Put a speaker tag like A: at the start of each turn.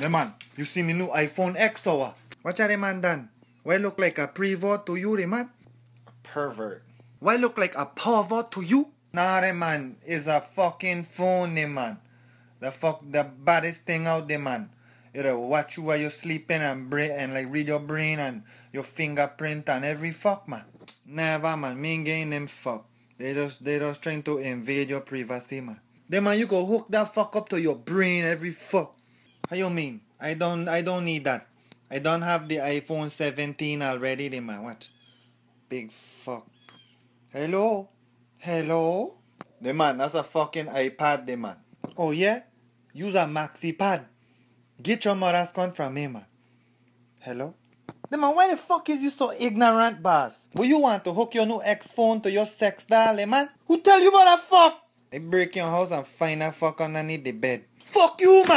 A: Reman, you see me new iPhone X or what? What are Reman done? Why look like a pervert to you, Reman? Pervert. Why look like a pervert to you? Nah, Reman, is a fucking phone, man. The fuck, the baddest thing out the man. It'll watch you while you're sleeping and brain and like read your brain and your fingerprint and every fuck, man. Never, man. Me ain't getting them fuck. They just, they just trying to invade your privacy, man. Then, man, you go hook that fuck up to your brain every fuck. How you mean? I don't I don't need that. I don't have the iPhone 17 already, Lima. What? Big fuck. Hello? Hello? The man, that's a fucking iPad, the man. Oh yeah? Use a maxi pad. Get your morass con from me, man. Hello? The man, why the fuck is you so ignorant, boss? Will you want to hook your new ex phone to your sex doll, eh, man? Who tell you about a fuck? I break your house and find a fuck underneath the bed. Fuck you, man!